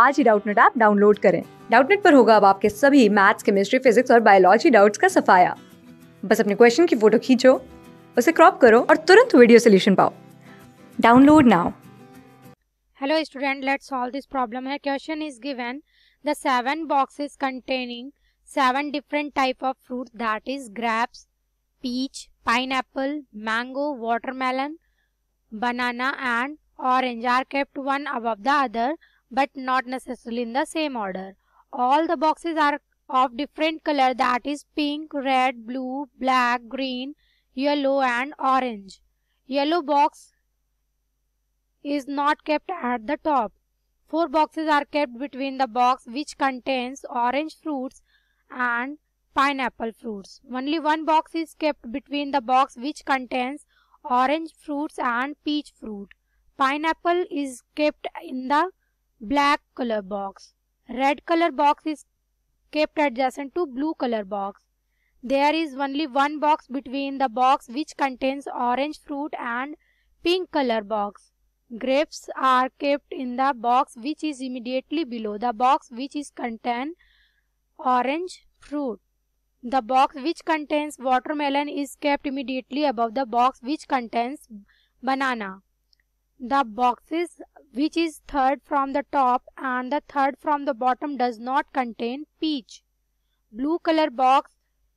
आज ही Doubtnut app download करें डाउटनेट पर होगा अब आपके सभी मैथ्स केमिस्ट्री फिजिक्स और बायोलॉजी डाउट्स का सफाया बस अपने क्वेश्चन की फोटो खींचो उसे क्रॉप करो और तुरंत वीडियो सोल्यूशन पाओ download now hello student let solve this problem है question is given the seven boxes containing seven different type of fruit that is grapes peach pineapple, mango watermelon banana and orange are kept one above the other but not necessarily in the same order. All the boxes are of different color that is pink, red, blue, black, green, yellow and orange. Yellow box is not kept at the top. Four boxes are kept between the box which contains orange fruits and pineapple fruits. Only one box is kept between the box which contains orange fruits and peach fruit. Pineapple is kept in the black color box. Red color box is kept adjacent to blue color box. There is only one box between the box which contains orange fruit and pink color box. Grapes are kept in the box which is immediately below the box which is contain orange fruit. The box which contains watermelon is kept immediately above the box which contains banana the boxes which is third from the top and the third from the bottom does not contain peach. Blue color box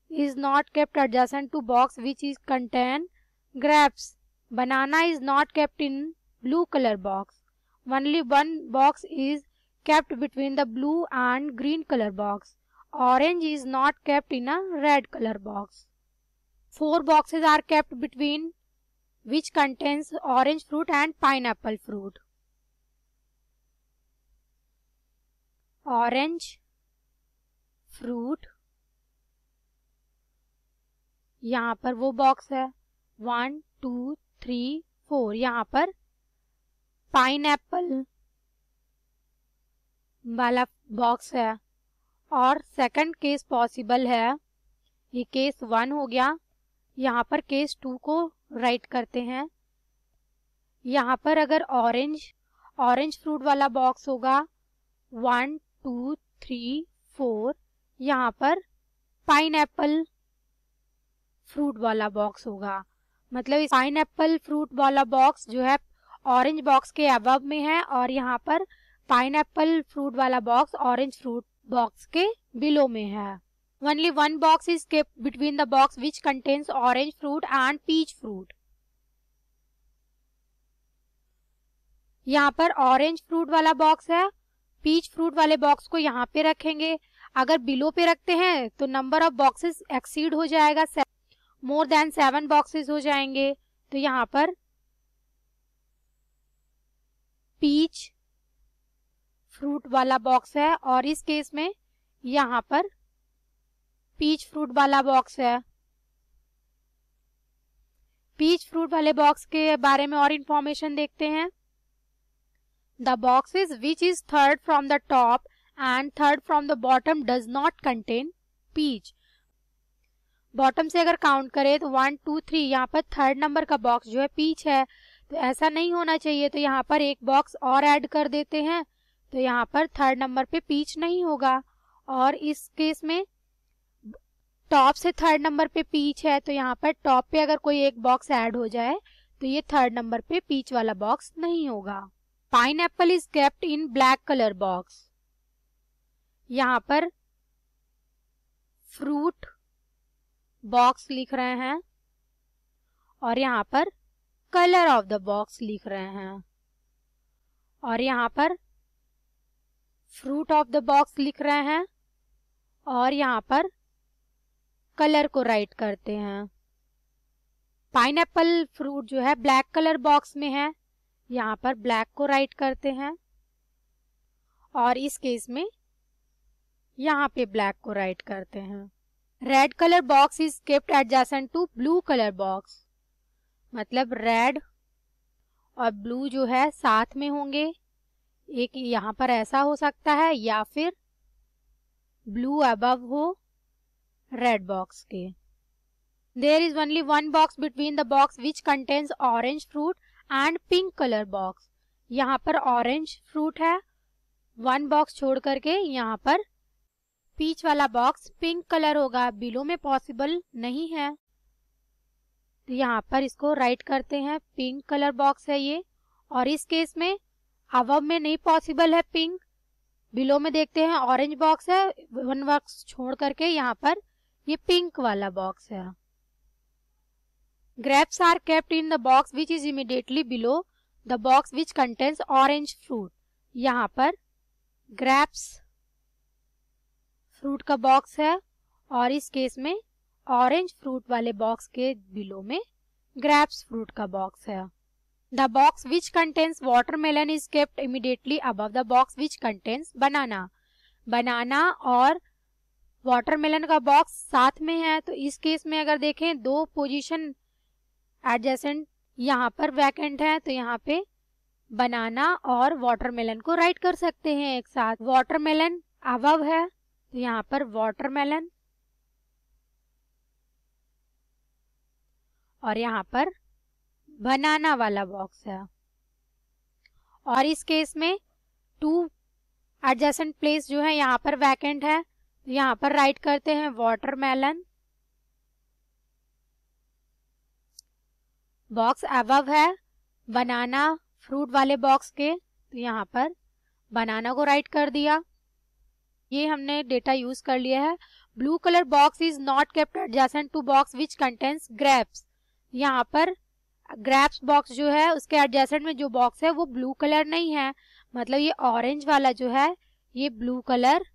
is not kept adjacent to box which is contain grapes. Banana is not kept in blue color box. Only one box is kept between the blue and green color box. Orange is not kept in a red color box. Four boxes are kept between which contains orange fruit and pineapple fruit. Orange fruit यहाँ पर वो box है one two three four यहाँ पर pine Apple वाला box है और second case possible है ये केस वन हो गया यहाँ पर केस टू को राइट करते हैं यहाँ पर अगर ऑरेंज ऑरेंज फ्रूट वाला बॉक्स होगा वन टू थ्री फोर यहाँ पर पाइन एप्पल फ्रूट वाला बॉक्स होगा मतलब पाइन एप्पल फ्रूट वाला बॉक्स जो है ऑरेंज बॉक्स के अबव में है और यहाँ पर पाइन एप्पल फ्रूट वाला बॉक्स ऑरेंज फ्रूट बॉक्स के बिलो में है Only one box is kept between the box which contains orange fruit and peach fruit. यहाँ पर ऑरेंज फ्रूट वाला बॉक्स है पीच फ्रूट वाले बॉक्स को यहाँ पे रखेंगे अगर बिलो पे रखते हैं तो नंबर ऑफ बॉक्सेस एक्सीड हो जाएगा मोर देन सेवन बॉक्सेस हो जाएंगे तो यहाँ पर पीच फ्रूट वाला बॉक्स है और इस केस में यहाँ पर पीच फ्रूट वाला बॉक्स है पीच फ्रूट वाले बॉक्स के बारे में और इन्फॉर्मेशन देखते हैं the box is which is third from the top and third from the bottom does not contain peach bottom से अगर काउंट करें तो वन टू थ्री यहाँ पर थर्ड नंबर का बॉक्स जो है पीच है तो ऐसा नहीं होना चाहिए तो यहाँ पर एक बॉक्स और ऐड कर देते हैं तो यहाँ पर थर्ड नंबर पे पीच नहीं होगा और इस केस में टॉप से थर्ड नंबर पे पीच है तो यहाँ पर टॉप पे अगर कोई एक बॉक्स ऐड हो जाए तो ये थर्ड नंबर पे पीच वाला बॉक्स नहीं होगा pineapple is kept in black colour box यहाँ पर फ्रूट बॉक्स लिख रहे हैं और यहाँ पर कलर ऑफ द बॉक्स लिख रहे हैं और यहाँ पर फ्रूट ऑफ द बॉक्स लिख रहे हैं और यहाँ पर कलर को राइट करते हैं पाइन फ्रूट जो है ब्लैक कलर बॉक्स में है यहाँ पर ब्लैक को राइट करते हैं और इस केस में यहाँ पे ब्लैक को राइट करते हैं red colour box is kept adjacent to blue colour box मतलब रेड और ब्लू जो है साथ में होंगे एक यहाँ पर ऐसा हो सकता है या फिर ब्लू अबव हो रेड बॉक्स के there is only one box between the box which contains orange fruit and pink colour box यहाँ पर ऑरेंज फ्रूट है वन बॉक्स छोड़ करके यहाँ पर पीच वाला बॉक्स पिंक कलर होगा बिलो में पॉसिबल नहीं है तो यहाँ पर इसको राइट करते हैं पिंक कलर बॉक्स है ये और इस केस में अब में नहीं पॉसिबल है पिंक बिलो में देखते हैं ऑरेंज बॉक्स है वन बॉक्स छोड़ करके यहाँ पर ये पिंक वाला बॉक्स है grapes are kept in the box which is immediately below the box which contains orange fruit यहाँ पर ग्रेप्स फ्रूट का बॉक्स है और इस केस में ऑरेंज फ्रूट वाले बॉक्स के बिलो में ग्रेप्स फ्रूट का बॉक्स है the box which contains watermelon is kept immediately above the box which contains banana banana और वाटरमेलन का बॉक्स साथ में है तो इस केस में अगर देखें दो पोजीशन एडजेसेंट यहाँ पर वैकेंट है तो यहाँ पे बनाना और वाटरमेलन को राइट कर सकते हैं एक साथ वाटरमेलन अवव है तो यहाँ पर वाटरमेलन और यहाँ पर बनाना वाला बॉक्स है और इस केस में टू एडजेसेंट प्लेस जो है यहाँ पर वैकेंट है यहाँ पर राइट करते हैं वॉटरमेलन बॉक्स अबव है बनाना फ्रूट वाले बॉक्स के तो यहाँ पर बनाना को राइट कर दिया ये हमने डेटा यूज कर लिया है blue colour box is not kept adjacent to box which contents grapes यहाँ पर ग्रेप्स बॉक्स जो है उसके एडजेंट में जो बॉक्स है वो ब्लू कलर नहीं है मतलब ये ऑरेंज वाला जो है ये ब्लू कलर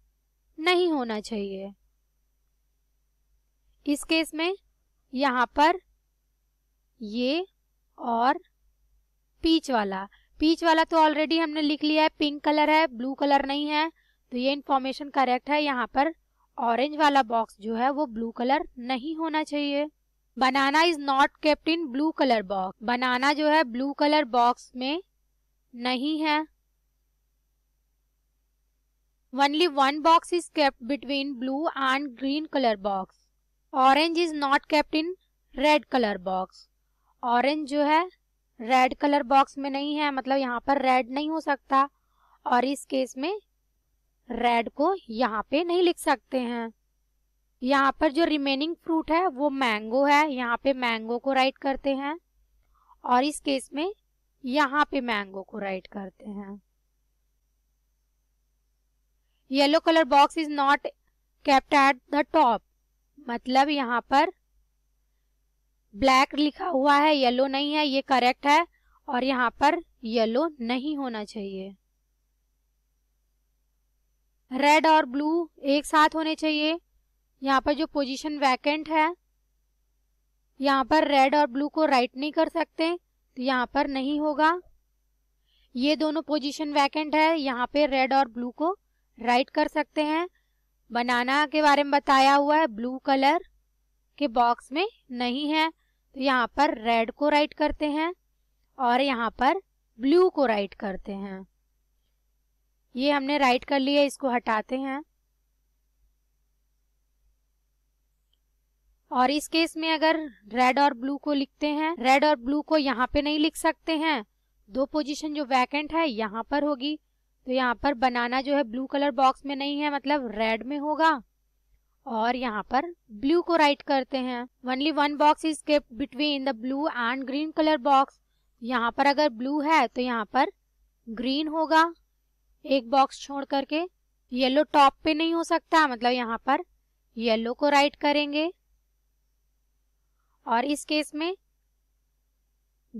नहीं होना चाहिए इस केस में यहाँ पर ये और पीच वाला पीच वाला तो ऑलरेडी हमने लिख लिया है पिंक कलर है ब्लू कलर नहीं है तो ये इन्फॉर्मेशन करेक्ट है यहाँ पर ऑरेंज वाला बॉक्स जो है वो ब्लू कलर नहीं होना चाहिए banana is not kept in blue colour box banana जो है ब्लू कलर बॉक्स में नहीं है Only one box is kept between blue and green color box. Orange is not kept in red color box. Orange जो है red colour box में नहीं है मतलब यहाँ पर रेड नहीं हो सकता और इस केस में रेड को यहाँ पे नहीं लिख सकते हैं यहाँ पर जो रिमेनिंग फ्रूट है वो मैंगो है यहाँ पे मैंगो को राइट करते हैं और इस केस में यहाँ पे मैंगो को राइट करते हैं yellow colour box is not kept at the top मतलब यहाँ पर ब्लैक लिखा हुआ है येलो नहीं है ये करेक्ट है और यहाँ पर येलो नहीं होना चाहिए रेड और ब्लू एक साथ होने चाहिए यहाँ पर जो पोजीशन वैकेंट है यहाँ पर रेड और ब्लू को राइट नहीं कर सकते तो यहाँ पर नहीं होगा ये दोनों पोजीशन वैकेंट है यहाँ पे रेड और ब्लू को राइट कर सकते हैं बनाना के बारे में बताया हुआ है ब्लू कलर के बॉक्स में नहीं है तो यहाँ पर रेड को राइट करते हैं और यहाँ पर ब्लू को राइट करते हैं ये हमने राइट कर लिया इसको हटाते हैं और इस केस में अगर रेड और ब्लू को लिखते हैं रेड और ब्लू को यहाँ पे नहीं लिख सकते हैं दो पोजीशन जो वैकेंट है यहाँ पर होगी तो यहाँ पर बनाना जो है ब्लू कलर बॉक्स में नहीं है मतलब रेड में होगा और यहाँ पर ब्लू को राइट करते हैं ओनली वन बॉक्स इज के between the blue and green colour box यहाँ पर अगर ब्लू है तो यहाँ पर ग्रीन होगा एक बॉक्स छोड़ करके येलो टॉप पे नहीं हो सकता मतलब यहाँ पर येलो को राइट करेंगे और इस केस में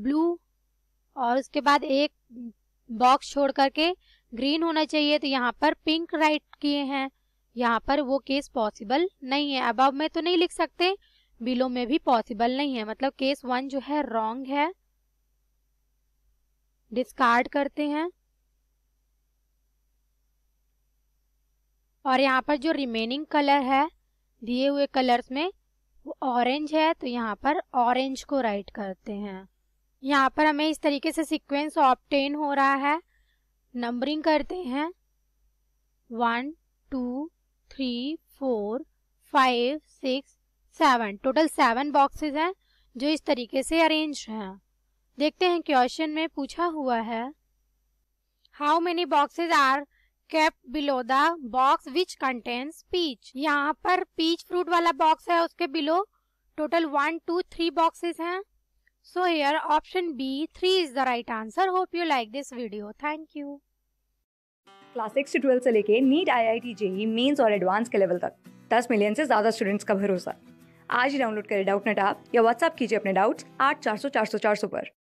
ब्लू और उसके बाद एक बॉक्स छोड़ करके ग्रीन होना चाहिए तो यहाँ पर पिंक राइट किए हैं यहाँ पर वो केस पॉसिबल नहीं है अब में तो नहीं लिख सकते बिलो में भी पॉसिबल नहीं है मतलब केस वन जो है रॉन्ग है डिस्कार्ड करते हैं और यहाँ पर जो रिमेनिंग कलर है दिए हुए कलर्स में वो ऑरेंज है तो यहाँ पर ऑरेंज को राइट करते हैं यहाँ पर हमें इस तरीके से सीक्वेंस ऑप्टेन हो रहा है नंबरिंग करते हैं one two three four five six seven total seven boxes हैं जो इस तरीके से अरेंज हैं देखते हैं क्वेश्चन में पूछा हुआ है how many boxes are kept below the box which contains peach यहाँ पर पीच फ्रूट वाला बॉक्स है उसके below total one two three boxes हैं So here option B 3 is the right answer. Hope you like this video. Thank you. Class six से twelfth से लेके NEET I I T JEE mains और advance के level तक दस million से ज़्यादा स्टूडेंट्स का भरोसा आज ही डाउनलोड करें डाउट नेट ऐप या व्हाट्सअप कीजिए अपने डाउट्स आठ चार सौ चार सौ चार सौ पर